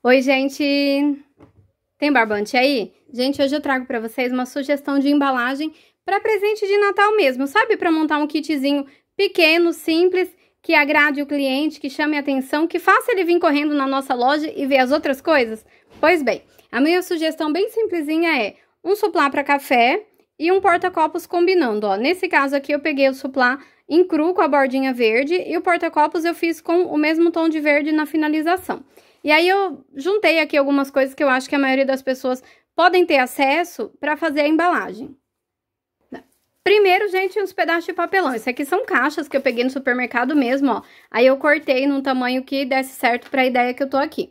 Oi, gente! Tem barbante aí? Gente, hoje eu trago para vocês uma sugestão de embalagem para presente de Natal mesmo, sabe? Para montar um kitzinho pequeno, simples, que agrade o cliente, que chame atenção, que faça ele vir correndo na nossa loja e ver as outras coisas. Pois bem, a minha sugestão bem simplesinha é um suplá para café e um porta-copos combinando, ó. Nesse caso aqui eu peguei o suplá em cru com a bordinha verde e o porta-copos eu fiz com o mesmo tom de verde na finalização. E aí eu juntei aqui algumas coisas que eu acho que a maioria das pessoas podem ter acesso para fazer a embalagem. Primeiro, gente, uns pedaços de papelão. Esses aqui são caixas que eu peguei no supermercado mesmo, ó. Aí eu cortei num tamanho que desse certo para a ideia que eu tô aqui.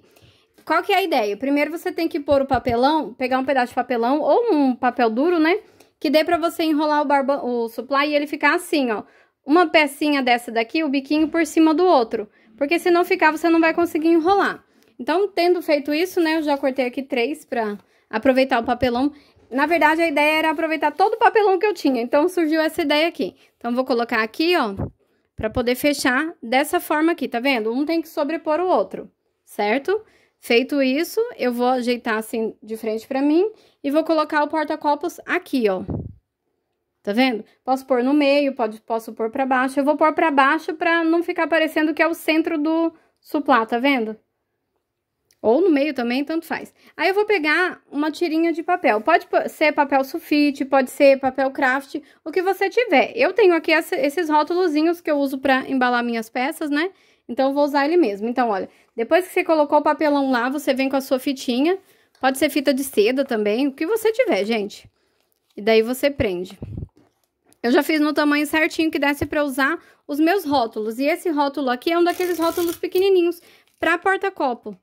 Qual que é a ideia? Primeiro você tem que pôr o papelão, pegar um pedaço de papelão ou um papel duro, né? Que dê para você enrolar o, barba, o supply e ele ficar assim, ó. Uma pecinha dessa daqui, o biquinho por cima do outro. Porque se não ficar, você não vai conseguir enrolar. Então, tendo feito isso, né, eu já cortei aqui três pra aproveitar o papelão. Na verdade, a ideia era aproveitar todo o papelão que eu tinha, então surgiu essa ideia aqui. Então, vou colocar aqui, ó, pra poder fechar dessa forma aqui, tá vendo? Um tem que sobrepor o outro, certo? Feito isso, eu vou ajeitar assim de frente pra mim e vou colocar o porta-copos aqui, ó. Tá vendo? Posso pôr no meio, pode, posso pôr pra baixo. Eu vou pôr pra baixo pra não ficar parecendo que é o centro do suplá, tá vendo? Ou no meio também, tanto faz. Aí eu vou pegar uma tirinha de papel. Pode ser papel sulfite, pode ser papel craft, o que você tiver. Eu tenho aqui essa, esses rótulozinhos que eu uso pra embalar minhas peças, né? Então, eu vou usar ele mesmo. Então, olha, depois que você colocou o papelão lá, você vem com a sua fitinha. Pode ser fita de seda também, o que você tiver, gente. E daí você prende. Eu já fiz no tamanho certinho que desse para usar os meus rótulos. E esse rótulo aqui é um daqueles rótulos pequenininhos para porta-copo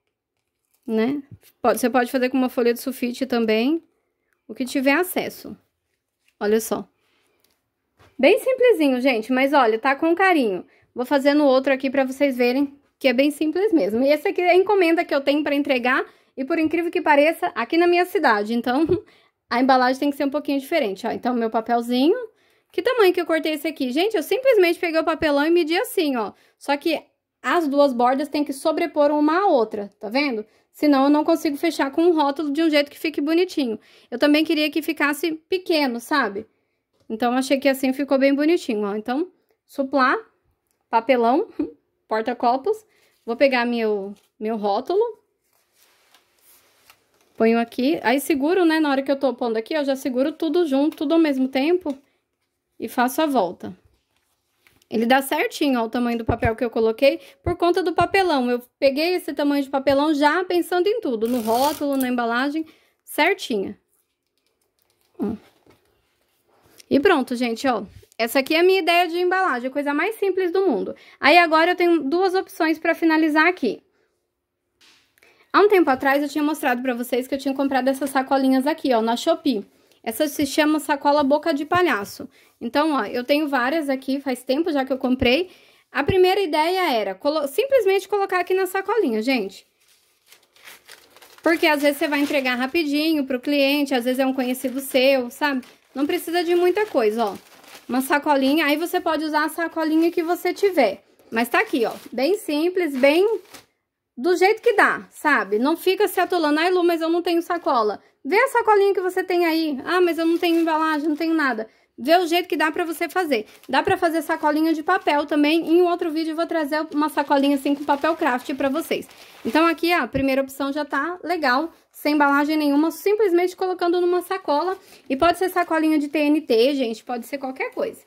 né? Você pode fazer com uma folha de sulfite também, o que tiver acesso. Olha só. Bem simplesinho, gente, mas olha, tá com carinho. Vou fazer no outro aqui pra vocês verem que é bem simples mesmo. E esse aqui é a encomenda que eu tenho pra entregar e por incrível que pareça, aqui na minha cidade. Então, a embalagem tem que ser um pouquinho diferente, ó. Então, meu papelzinho... Que tamanho que eu cortei esse aqui? Gente, eu simplesmente peguei o papelão e medi assim, ó. Só que as duas bordas têm que sobrepor uma à outra, tá vendo? Senão, eu não consigo fechar com um rótulo de um jeito que fique bonitinho. Eu também queria que ficasse pequeno, sabe? Então, achei que assim ficou bem bonitinho, ó. Então, suplar, papelão, porta-copos. Vou pegar meu, meu rótulo. Ponho aqui, aí seguro, né, na hora que eu tô pondo aqui, eu já seguro tudo junto, tudo ao mesmo tempo e faço a volta. Ele dá certinho ao o tamanho do papel que eu coloquei por conta do papelão. Eu peguei esse tamanho de papelão já pensando em tudo, no rótulo, na embalagem, certinha. E pronto, gente, ó. Essa aqui é a minha ideia de embalagem, a coisa mais simples do mundo. Aí agora eu tenho duas opções para finalizar aqui. Há um tempo atrás eu tinha mostrado para vocês que eu tinha comprado essas sacolinhas aqui, ó, na Shopee. Essa se chama sacola boca de palhaço. Então, ó, eu tenho várias aqui, faz tempo já que eu comprei. A primeira ideia era colo simplesmente colocar aqui na sacolinha, gente. Porque às vezes você vai entregar rapidinho pro cliente, às vezes é um conhecido seu, sabe? Não precisa de muita coisa, ó. Uma sacolinha, aí você pode usar a sacolinha que você tiver. Mas tá aqui, ó, bem simples, bem do jeito que dá, sabe? Não fica se atolando, ai Lu, mas eu não tenho sacola. Vê a sacolinha que você tem aí. Ah, mas eu não tenho embalagem, não tenho nada. Vê o jeito que dá pra você fazer. Dá pra fazer sacolinha de papel também. Em outro vídeo eu vou trazer uma sacolinha assim com papel craft pra vocês. Então aqui, ó, a primeira opção já tá legal, sem embalagem nenhuma, simplesmente colocando numa sacola. E pode ser sacolinha de TNT, gente, pode ser qualquer coisa.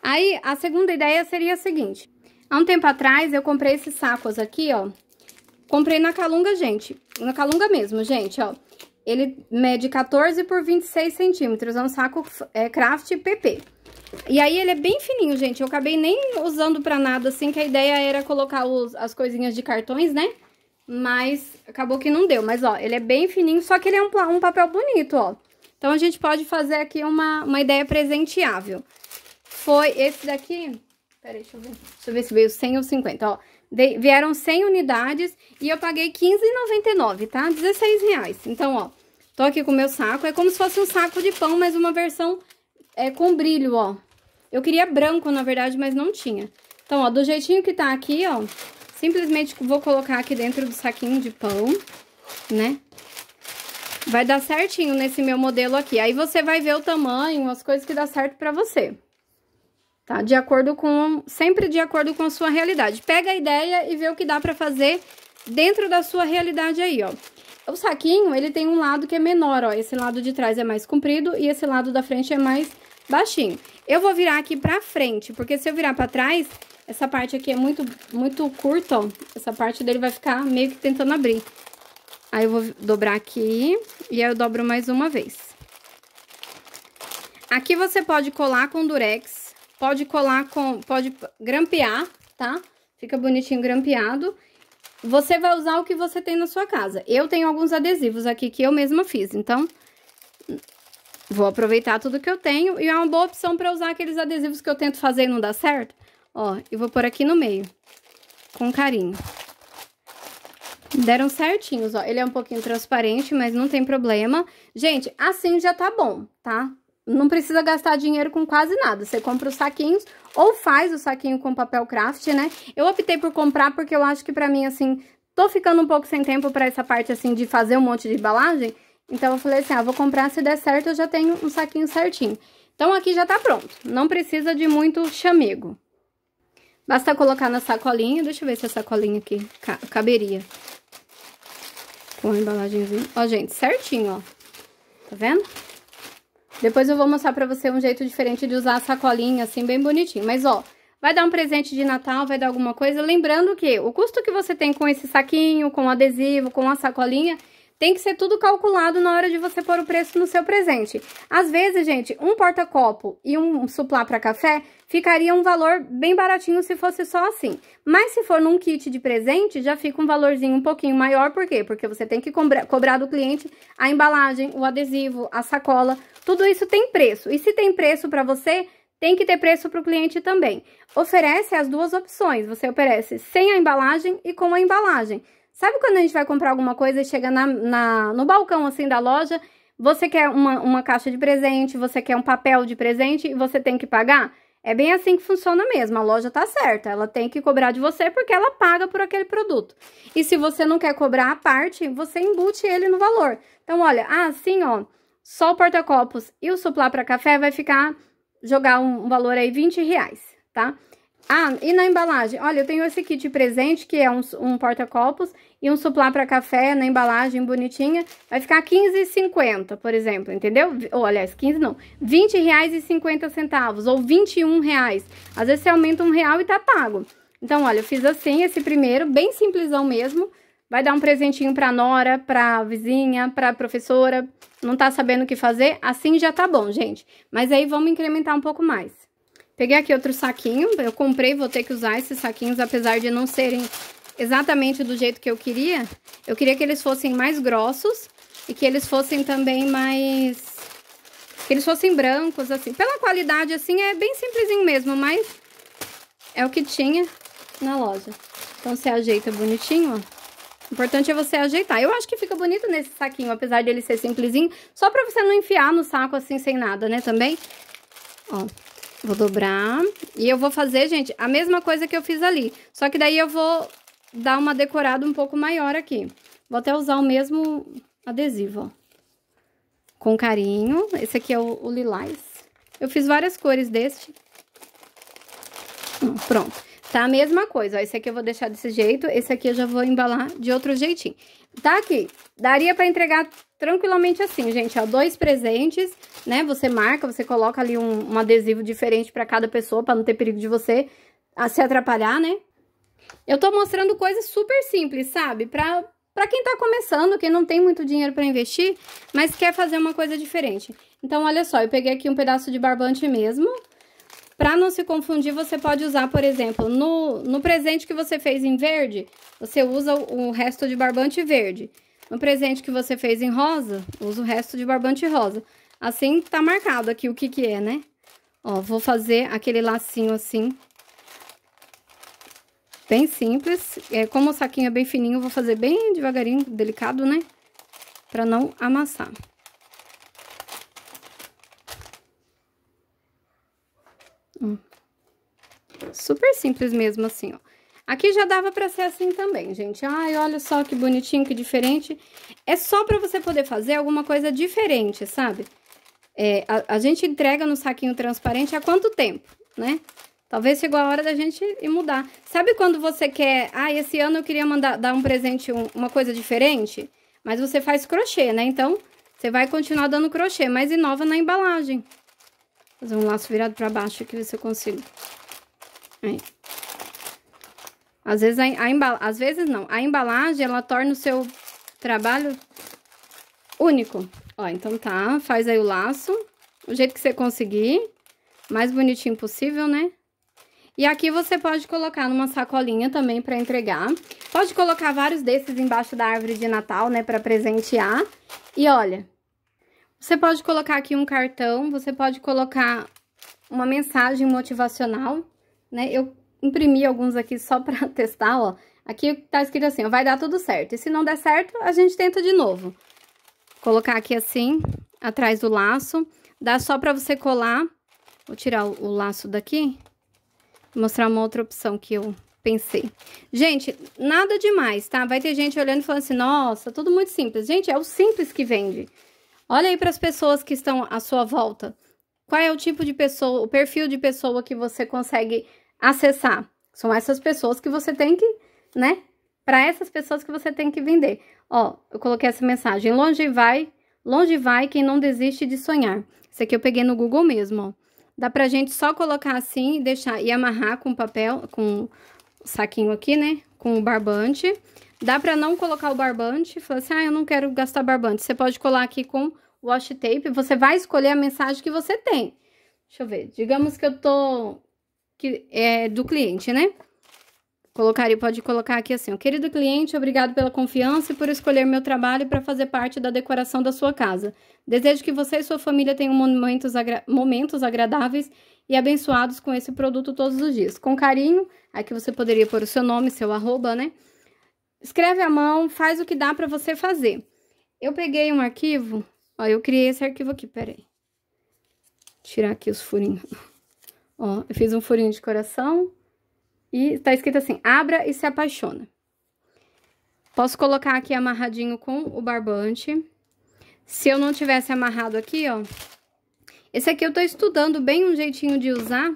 Aí, a segunda ideia seria a seguinte. Há um tempo atrás, eu comprei esses sacos aqui, ó. Comprei na Calunga, gente. Na Calunga mesmo, gente, ó. Ele mede 14 por 26 centímetros, é um saco é, craft PP. E aí ele é bem fininho, gente, eu acabei nem usando pra nada, assim, que a ideia era colocar os, as coisinhas de cartões, né? Mas acabou que não deu, mas ó, ele é bem fininho, só que ele é um, um papel bonito, ó. Então a gente pode fazer aqui uma, uma ideia presenteável. Foi esse daqui, peraí, deixa eu ver, deixa eu ver se veio 100 ou 50, ó. De, vieram 100 unidades e eu paguei R$15,99, tá? R$16,00. Então, ó, Tô aqui com o meu saco. É como se fosse um saco de pão, mas uma versão é, com brilho, ó. Eu queria branco, na verdade, mas não tinha. Então, ó, do jeitinho que tá aqui, ó, simplesmente vou colocar aqui dentro do saquinho de pão, né? Vai dar certinho nesse meu modelo aqui. Aí você vai ver o tamanho, as coisas que dá certo pra você. Tá? De acordo com... Sempre de acordo com a sua realidade. Pega a ideia e vê o que dá pra fazer dentro da sua realidade aí, ó. O saquinho, ele tem um lado que é menor, ó. Esse lado de trás é mais comprido e esse lado da frente é mais baixinho. Eu vou virar aqui pra frente, porque se eu virar pra trás, essa parte aqui é muito, muito curta, ó. Essa parte dele vai ficar meio que tentando abrir. Aí eu vou dobrar aqui e aí eu dobro mais uma vez. Aqui você pode colar com durex, pode colar com, pode grampear, tá? Fica bonitinho grampeado. Você vai usar o que você tem na sua casa. Eu tenho alguns adesivos aqui que eu mesma fiz, então vou aproveitar tudo que eu tenho e é uma boa opção para usar aqueles adesivos que eu tento fazer e não dá certo. Ó, e vou pôr aqui no meio, com carinho. Deram certinhos, ó. Ele é um pouquinho transparente, mas não tem problema. Gente, assim já tá bom, tá? não precisa gastar dinheiro com quase nada. Você compra os saquinhos ou faz o saquinho com papel craft, né? Eu optei por comprar porque eu acho que pra mim, assim, tô ficando um pouco sem tempo pra essa parte, assim, de fazer um monte de embalagem. Então, eu falei assim, ah, vou comprar, se der certo, eu já tenho um saquinho certinho. Então, aqui já tá pronto. Não precisa de muito chamego. Basta colocar na sacolinha. Deixa eu ver se a sacolinha aqui caberia. Com a embalagenzinha. Ó, gente, certinho, ó. Tá vendo? Depois eu vou mostrar pra você um jeito diferente de usar a sacolinha, assim, bem bonitinho. Mas, ó, vai dar um presente de Natal, vai dar alguma coisa. Lembrando que o custo que você tem com esse saquinho, com o adesivo, com a sacolinha tem que ser tudo calculado na hora de você pôr o preço no seu presente. Às vezes, gente, um porta-copo e um suplá para café ficaria um valor bem baratinho se fosse só assim. Mas se for num kit de presente, já fica um valorzinho um pouquinho maior, por quê? Porque você tem que cobrar do cliente a embalagem, o adesivo, a sacola, tudo isso tem preço. E se tem preço para você, tem que ter preço para o cliente também. Oferece as duas opções, você oferece sem a embalagem e com a embalagem. Sabe quando a gente vai comprar alguma coisa e chega na, na, no balcão assim da loja, você quer uma, uma caixa de presente, você quer um papel de presente e você tem que pagar? É bem assim que funciona mesmo. A loja tá certa, ela tem que cobrar de você porque ela paga por aquele produto. E se você não quer cobrar a parte, você embute ele no valor. Então, olha, assim, ó, só o porta-copos e o suplá para café vai ficar jogar um valor aí 20 reais, tá? Ah, e na embalagem? Olha, eu tenho esse kit de presente, que é um, um porta-copos e um suplá para café na embalagem bonitinha. Vai ficar R$15,50, por exemplo, entendeu? Ou, aliás, 15 não. R$20,50 ou R$21,00. Às vezes você aumenta um real e tá pago. Então, olha, eu fiz assim esse primeiro, bem simplesão mesmo. Vai dar um presentinho pra nora, pra vizinha, pra professora. Não tá sabendo o que fazer? Assim já tá bom, gente. Mas aí vamos incrementar um pouco mais. Peguei aqui outro saquinho, eu comprei, vou ter que usar esses saquinhos, apesar de não serem exatamente do jeito que eu queria. Eu queria que eles fossem mais grossos e que eles fossem também mais... Que eles fossem brancos, assim. Pela qualidade, assim, é bem simplesinho mesmo, mas é o que tinha na loja. Então, você ajeita bonitinho, ó. O importante é você ajeitar. Eu acho que fica bonito nesse saquinho, apesar dele ser simplesinho. Só pra você não enfiar no saco assim sem nada, né, também. Ó, Vou dobrar. E eu vou fazer, gente, a mesma coisa que eu fiz ali. Só que daí eu vou dar uma decorada um pouco maior aqui. Vou até usar o mesmo adesivo, ó. Com carinho. Esse aqui é o, o lilás. Eu fiz várias cores deste. Hum, pronto. Tá a mesma coisa, ó, esse aqui eu vou deixar desse jeito, esse aqui eu já vou embalar de outro jeitinho. Tá aqui, daria pra entregar tranquilamente assim, gente, ó, dois presentes, né? Você marca, você coloca ali um, um adesivo diferente pra cada pessoa, pra não ter perigo de você a, ah, se atrapalhar, né? Eu tô mostrando coisas super simples, sabe? Pra, para quem está começando, quem não tem muito dinheiro para investir, mas quer fazer uma coisa diferente. Então, olha só, eu peguei aqui um pedaço de barbante mesmo, para não se confundir, você pode usar, por exemplo, no, no presente que você fez em verde, você usa o, resto de barbante verde. No presente que você fez em rosa, usa o resto de barbante rosa. Assim tá marcado aqui o que que é, né? Ó, vou fazer aquele lacinho assim. Bem simples. É, como o saquinho é bem fininho, vou fazer bem devagarinho, delicado, né? Pra não amassar. Hum. Super simples mesmo assim, ó. Aqui já dava pra ser assim também, gente. Ai, olha só que bonitinho, que diferente. É só pra você poder fazer alguma coisa diferente, sabe? É, a, a, gente entrega no saquinho transparente há quanto tempo, né? Talvez chegou a hora da gente ir mudar. Sabe quando você quer... Ah, esse ano eu queria mandar dar um presente, um, uma coisa diferente? Mas você faz crochê, né? Então, você vai continuar dando crochê, mas inova na embalagem. Fazer um laço virado pra baixo aqui, ver se eu consigo. Aí. Às vezes, a, a embala... Às vezes não. A embalagem, ela torna o seu trabalho único. Ó, então tá. Faz aí o laço. O jeito que você conseguir. Mais bonitinho possível, né? E aqui você pode colocar numa sacolinha também para entregar. Pode colocar vários desses embaixo da árvore de Natal, né, para presentear. E olha, você pode colocar aqui um cartão, você pode colocar uma mensagem motivacional, né? Eu imprimi alguns aqui só para testar, ó. Aqui tá escrito assim, ó, vai dar tudo certo. E se não der certo, a gente tenta de novo. Colocar aqui assim, atrás do laço. Dá só para você colar. Vou tirar o, o laço daqui. mostrar uma outra opção que eu pensei. Gente, nada demais, tá? Vai ter gente olhando e falando assim, nossa, tudo muito simples. Gente, é o simples que vende. Olha aí para as pessoas que estão à sua volta. Qual é o tipo de pessoa, o perfil de pessoa que você consegue acessar? São essas pessoas que você tem que, né? Para essas pessoas que você tem que vender. Ó, eu coloquei essa mensagem. Longe vai, longe vai quem não desiste de sonhar. Isso aqui eu peguei no Google mesmo, ó. Dá pra gente só colocar assim e deixar e amarrar com papel, com o saquinho aqui, né? Com o barbante. Dá para não colocar o barbante, falar assim, ah, eu não quero gastar barbante. Você pode colar aqui com washi tape, você vai escolher a mensagem que você tem. Deixa eu ver, digamos que eu tô... Que, é do cliente, né? Colocaria, pode colocar aqui assim, querido cliente, obrigado pela confiança e por escolher meu trabalho para fazer parte da decoração da sua casa. Desejo que você e sua família tenham momentos, agra momentos agradáveis e abençoados com esse produto todos os dias. Com carinho, aqui você poderia pôr o seu nome, seu arroba, né? escreve à mão, faz o que dá para você fazer. Eu peguei um arquivo, ó, eu criei esse arquivo aqui, peraí. Tirar aqui os furinhos. Ó, eu fiz um furinho de coração e tá escrito assim, abra e se apaixona. Posso colocar aqui amarradinho com o barbante. Se eu não tivesse amarrado aqui, ó, esse aqui eu tô estudando bem um jeitinho de usar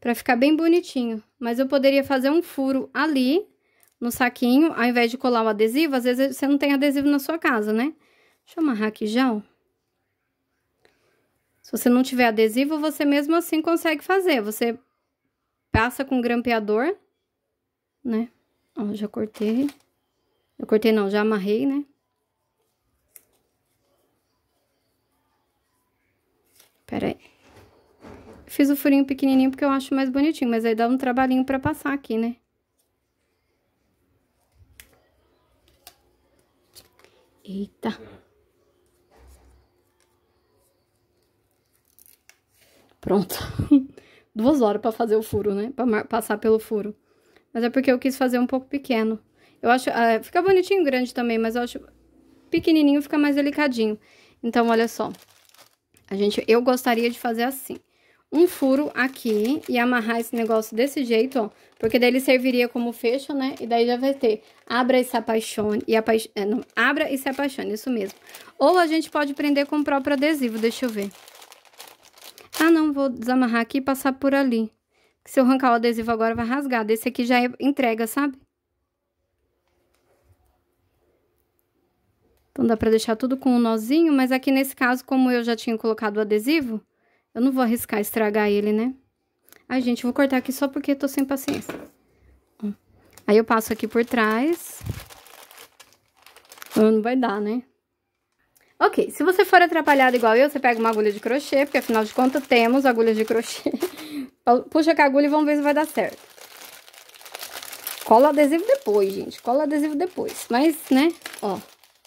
pra ficar bem bonitinho. Mas eu poderia fazer um furo ali no saquinho, ao invés de colar o adesivo, às vezes você não tem adesivo na sua casa, né? Deixa eu amarrar aqui já, ó. Se você não tiver adesivo, você mesmo assim consegue fazer. Você passa com o grampeador, né? Ó, já cortei. Eu cortei não, já amarrei, né? Pera aí. Fiz o furinho pequenininho porque eu acho mais bonitinho, mas aí dá um trabalhinho pra passar aqui, né? Eita. Pronto. Duas horas pra fazer o furo, né? Pra passar pelo furo. Mas é porque eu quis fazer um pouco pequeno. Eu acho... Ah, fica bonitinho grande também, mas eu acho... Pequenininho fica mais delicadinho. Então, olha só. A gente... Eu gostaria de fazer assim um furo aqui e amarrar esse negócio desse jeito, ó. Porque daí ele serviria como fecho, né? E daí já vai ter abra e se apaixone. E apa... É, não, abra e se apaixone, isso mesmo. Ou a gente pode prender com o próprio adesivo, deixa eu ver. Ah, não, vou desamarrar aqui e passar por ali. Se eu arrancar o adesivo agora, vai rasgar. Desse aqui já é entrega, sabe? Então, dá pra deixar tudo com um nozinho, mas aqui nesse caso, como eu já tinha colocado o adesivo, eu não vou arriscar estragar ele, né? Ai, gente, vou cortar aqui só porque tô sem paciência. Hum. Aí eu passo aqui por trás. Não vai dar, né? Ok, se você for atrapalhado igual eu, você pega uma agulha de crochê, porque afinal de contas temos agulhas de crochê. Puxa com a agulha e vamos ver se vai dar certo. Cola adesivo depois, gente. Cola adesivo depois. Mas, né, ó,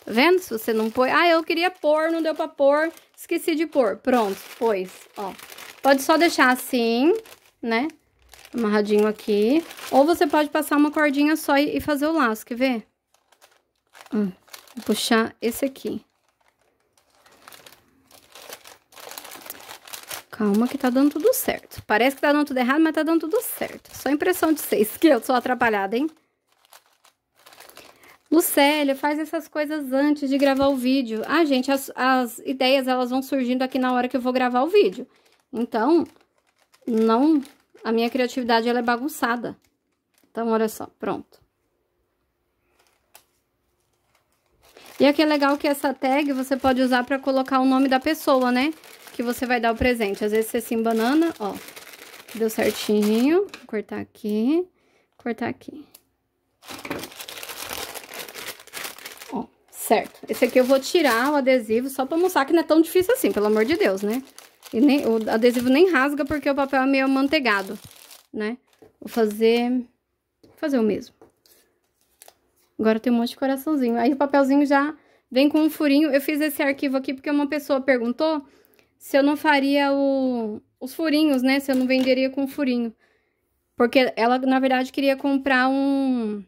Tá vendo? Se você não põe... Ah, eu queria pôr, não deu pra pôr, esqueci de pôr. Pronto, pôs, ó. Pode só deixar assim, né? Amarradinho aqui. Ou você pode passar uma cordinha só e fazer o laço, quer ver? Hum, vou puxar esse aqui. Calma que tá dando tudo certo. Parece que tá dando tudo errado, mas tá dando tudo certo. Só impressão de vocês que eu sou atrapalhada, hein? Lucélia, faz essas coisas antes de gravar o vídeo. Ah, gente, as, as ideias, elas vão surgindo aqui na hora que eu vou gravar o vídeo. Então, não... A minha criatividade, ela é bagunçada. Então, olha só, pronto. E aqui é legal que essa tag você pode usar para colocar o nome da pessoa, né? Que você vai dar o presente. Às vezes, você sim, banana, ó. Deu certinho. Vou cortar aqui. Cortar aqui. Certo. Esse aqui eu vou tirar o adesivo só pra mostrar que não é tão difícil assim, pelo amor de Deus, né? E nem, o adesivo nem rasga porque o papel é meio amanteigado, né? Vou fazer... Vou fazer o mesmo. Agora tem um monte de coraçãozinho. Aí o papelzinho já vem com um furinho. Eu fiz esse arquivo aqui porque uma pessoa perguntou se eu não faria o, os furinhos, né? Se eu não venderia com furinho. Porque ela, na verdade, queria comprar um,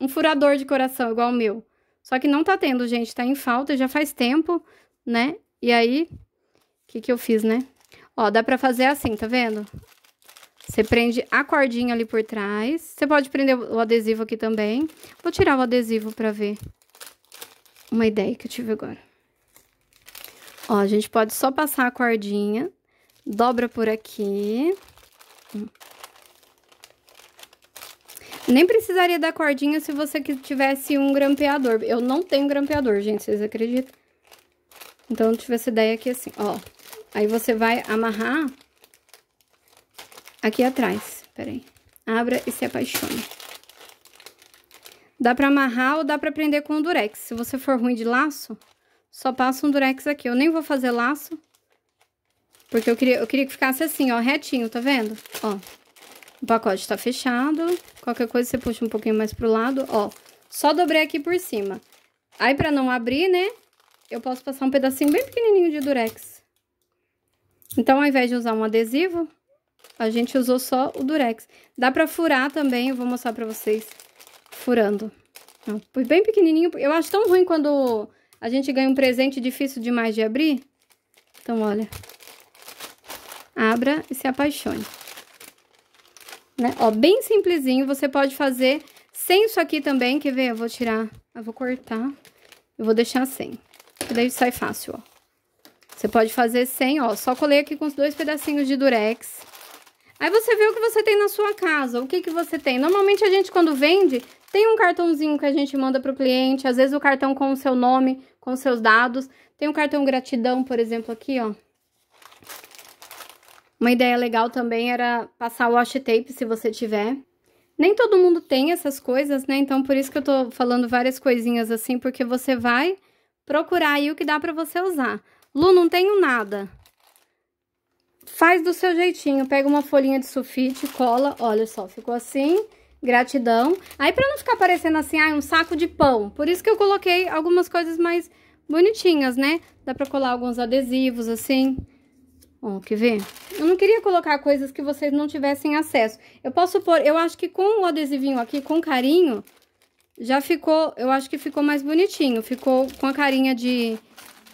um furador de coração, igual o meu. Só que não tá tendo, gente, tá em falta, já faz tempo, né? E aí, o que que eu fiz, né? Ó, dá pra fazer assim, tá vendo? Você prende a cordinha ali por trás. Você pode prender o adesivo aqui também. Vou tirar o adesivo pra ver uma ideia que eu tive agora. Ó, a gente pode só passar a cordinha, dobra por aqui. Nem precisaria da cordinha se você tivesse um grampeador. Eu não tenho grampeador, gente, vocês acreditam? Então, eu tive essa ideia aqui assim, ó. Aí você vai amarrar aqui atrás. Peraí. Abra e se apaixone. Dá pra amarrar ou dá pra prender com o durex. Se você for ruim de laço, só passa um durex aqui. Eu nem vou fazer laço, porque eu queria, eu queria que ficasse assim, ó, retinho, tá vendo? Ó. O pacote tá fechado. Qualquer coisa você puxa um pouquinho mais pro lado, ó. Só dobrei aqui por cima. Aí, pra não abrir, né, eu posso passar um pedacinho bem pequenininho de durex. Então, ao invés de usar um adesivo, a gente usou só o durex. Dá pra furar também, eu vou mostrar pra vocês furando. foi bem pequenininho. Eu acho tão ruim quando a gente ganha um presente difícil demais de abrir. Então, olha. Abra e se apaixone né? Ó, bem simplesinho, você pode fazer sem isso aqui também, quer ver? Eu vou tirar, eu vou cortar, eu vou deixar sem, daí sai fácil, ó. Você pode fazer sem, ó, só colei aqui com os dois pedacinhos de durex. Aí você vê o que você tem na sua casa, o que que você tem. Normalmente a gente quando vende, tem um cartãozinho que a gente manda pro cliente, às vezes o cartão com o seu nome, com seus dados. Tem um cartão gratidão, por exemplo, aqui, ó. Uma ideia legal também era passar wash tape se você tiver. Nem todo mundo tem essas coisas, né? Então por isso que eu tô falando várias coisinhas assim, porque você vai procurar aí o que dá para você usar. Lu, não tenho nada. Faz do seu jeitinho, pega uma folhinha de sulfite, cola, olha só, ficou assim, gratidão. Aí para não ficar parecendo assim, ah, um saco de pão, por isso que eu coloquei algumas coisas mais bonitinhas, né? Dá para colar alguns adesivos assim. Ó, quer ver? Eu não queria colocar coisas que vocês não tivessem acesso. Eu posso pôr... Eu acho que com o adesivinho aqui, com carinho, já ficou... Eu acho que ficou mais bonitinho. Ficou com a carinha de,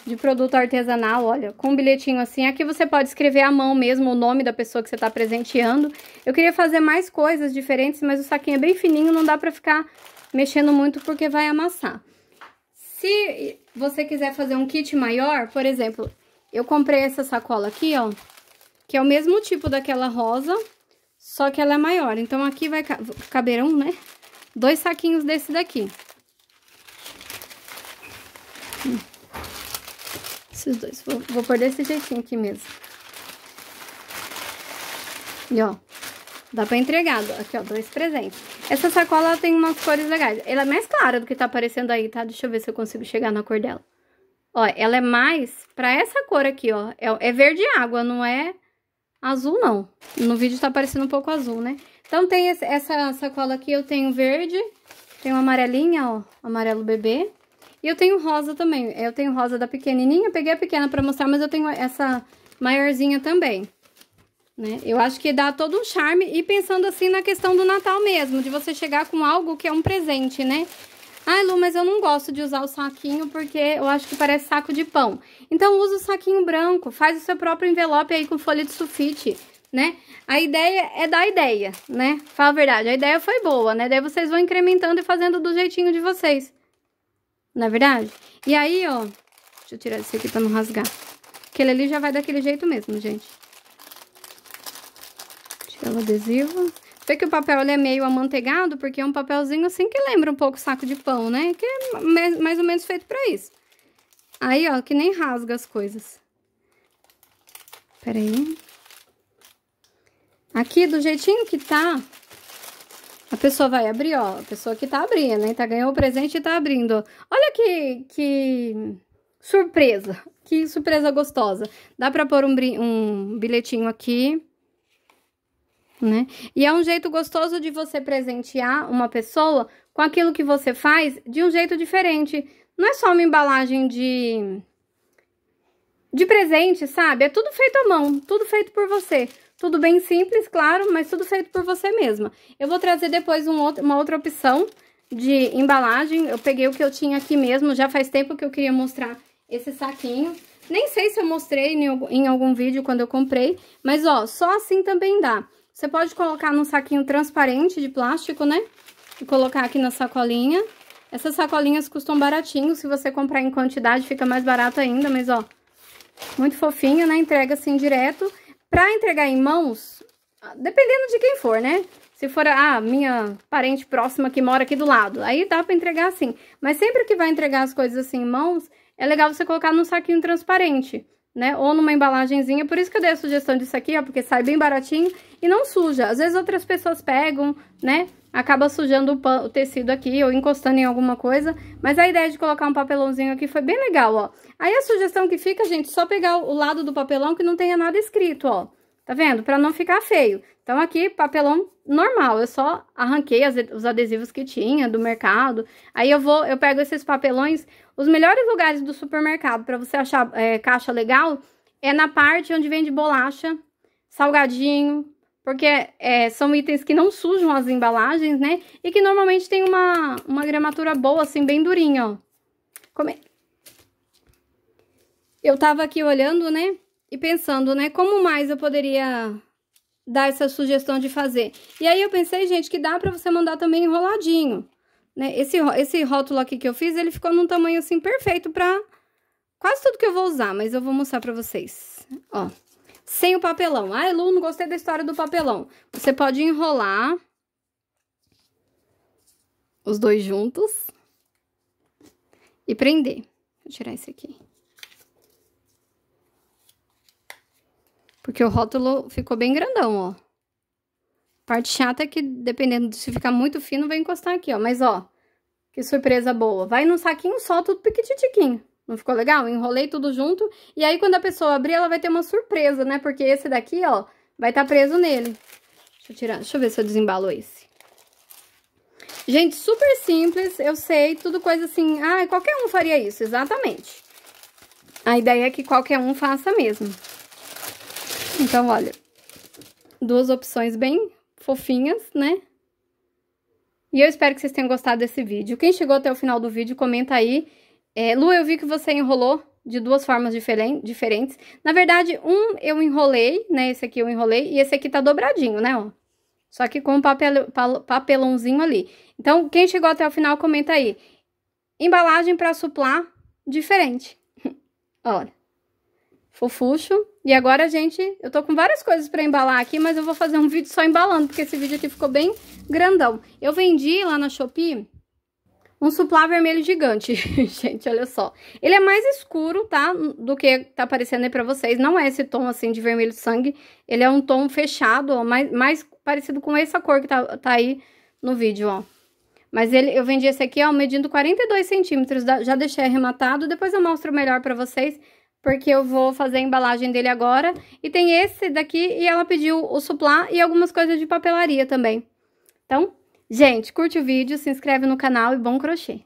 de produto artesanal, olha. Com um bilhetinho assim. Aqui você pode escrever à mão mesmo o nome da pessoa que você está presenteando. Eu queria fazer mais coisas diferentes, mas o saquinho é bem fininho. Não dá pra ficar mexendo muito porque vai amassar. Se você quiser fazer um kit maior, por exemplo, eu comprei essa sacola aqui, ó, que é o mesmo tipo daquela rosa, só que ela é maior. Então, aqui vai caber um, né? Dois saquinhos desse daqui. Hum. Esses dois. Vou, vou pôr desse jeitinho aqui mesmo. E, ó, dá pra entregar. Aqui, ó, dois presentes. Essa sacola tem umas cores legais. Ela é mais clara do que tá aparecendo aí, tá? Deixa eu ver se eu consigo chegar na cor dela. Ó, ela é mais pra essa cor aqui, ó. É, é verde água, não é azul, não. No vídeo tá parecendo um pouco azul, né? Então, tem esse, essa sacola aqui, eu tenho verde, tenho amarelinha, ó, amarelo bebê. E eu tenho rosa também. Eu tenho rosa da pequenininha, peguei a pequena pra mostrar, mas eu tenho essa maiorzinha também. Né? Eu acho que dá todo um charme e pensando assim na questão do Natal mesmo, de você chegar com algo que é um presente, né? Ah, Lu, mas eu não gosto de usar o saquinho porque eu acho que parece saco de pão. Então, usa o saquinho branco, faz o seu próprio envelope aí com folha de sulfite, né? A ideia é dar ideia, né? Fala a verdade, a ideia foi boa, né? Daí vocês vão incrementando e fazendo do jeitinho de vocês. Não é verdade? E aí, ó, deixa eu tirar esse aqui pra não rasgar. Aquele ali já vai daquele jeito mesmo, gente. Tirar o adesivo. Vê que o papel ele é meio amanteigado, porque é um papelzinho assim que lembra um pouco saco de pão, né? Que é mais, ou menos feito pra isso. Aí, ó, que nem rasga as coisas. Pera aí. Aqui, do jeitinho que tá, a pessoa vai abrir, ó. A pessoa que tá abrindo, né? Tá ganhando o presente e tá abrindo. Olha que, que surpresa. Que surpresa gostosa. Dá pra pôr um, um bilhetinho aqui né? E é um jeito gostoso de você presentear uma pessoa com aquilo que você faz de um jeito diferente. Não é só uma embalagem de de presente, sabe? É tudo feito à mão, tudo feito por você. Tudo bem simples, claro, mas tudo feito por você mesma. Eu vou trazer depois um outro, uma outra opção de embalagem. Eu peguei o que eu tinha aqui mesmo, já faz tempo que eu queria mostrar esse saquinho. Nem sei se eu mostrei em algum vídeo quando eu comprei, mas ó, só assim também dá. Você pode colocar num saquinho transparente de plástico, né? E colocar aqui na sacolinha. Essas sacolinhas custam baratinho, se você comprar em quantidade fica mais barato ainda, mas ó, muito fofinho, né? Entrega assim direto. Pra entregar em mãos, dependendo de quem for, né? Se for a ah, minha parente próxima que mora aqui do lado, aí dá pra entregar assim. Mas sempre que vai entregar as coisas assim em mãos, é legal você colocar num saquinho transparente né? Ou numa embalagenzinha. Por isso que eu dei a sugestão disso aqui, ó, porque sai bem baratinho e não suja. Às vezes outras pessoas pegam, né? Acaba sujando o, pan o, tecido aqui ou encostando em alguma coisa. Mas a ideia de colocar um papelãozinho aqui foi bem legal, ó. Aí a sugestão que fica, gente, só pegar o lado do papelão que não tenha nada escrito, ó. Tá vendo? Pra não ficar feio. Então, aqui, papelão normal. Eu só arranquei as, os adesivos que tinha do mercado. Aí, eu vou, eu pego esses papelões. Os melhores lugares do supermercado pra você achar é, caixa legal é na parte onde vende bolacha, salgadinho, porque é, são itens que não sujam as embalagens, né? E que normalmente tem uma, uma gramatura boa, assim, bem durinha, ó. Como é? Eu tava aqui olhando, né? e pensando, né, como mais eu poderia dar essa sugestão de fazer. E aí eu pensei, gente, que dá para você mandar também enroladinho, né? Esse esse rótulo aqui que eu fiz, ele ficou num tamanho assim perfeito para quase tudo que eu vou usar, mas eu vou mostrar para vocês. Ó, sem o papelão. Ah, Lu, não gostei da história do papelão. Você pode enrolar os dois juntos e prender. Vou tirar esse aqui. Porque o rótulo ficou bem grandão, ó. Parte chata é que, dependendo de se ficar muito fino, vai encostar aqui, ó. Mas, ó, que surpresa boa. Vai num saquinho só, tudo piquititiquinho. Não ficou legal? Enrolei tudo junto. E aí, quando a pessoa abrir, ela vai ter uma surpresa, né? Porque esse daqui, ó, vai estar tá preso nele. Deixa eu tirar, deixa eu ver se eu desembalo esse. Gente, super simples, eu sei, tudo coisa assim... Ah, qualquer um faria isso, exatamente. A ideia é que qualquer um faça mesmo. Então, olha, duas opções bem fofinhas, né? E eu espero que vocês tenham gostado desse vídeo. Quem chegou até o final do vídeo, comenta aí. É, Lu, eu vi que você enrolou de duas formas diferen diferentes. Na verdade, um eu enrolei, né? Esse aqui eu enrolei e esse aqui tá dobradinho, né, ó. Só que com um papel, papelãozinho ali. Então, quem chegou até o final, comenta aí. Embalagem para suplar diferente. Olha fofucho. E agora, gente, eu tô com várias coisas pra embalar aqui, mas eu vou fazer um vídeo só embalando, porque esse vídeo aqui ficou bem grandão. Eu vendi lá na Shopee um suplá vermelho gigante, gente, olha só. Ele é mais escuro, tá, do que tá aparecendo aí pra vocês. Não é esse tom, assim, de vermelho sangue. Ele é um tom fechado, ó, mais, mais parecido com essa cor que tá, tá aí no vídeo, ó. Mas ele, eu vendi esse aqui, ó, medindo 42 centímetros, já deixei arrematado, depois eu mostro melhor pra vocês porque eu vou fazer a embalagem dele agora. E tem esse daqui e ela pediu o suplá e algumas coisas de papelaria também. Então, gente, curte o vídeo, se inscreve no canal e bom crochê!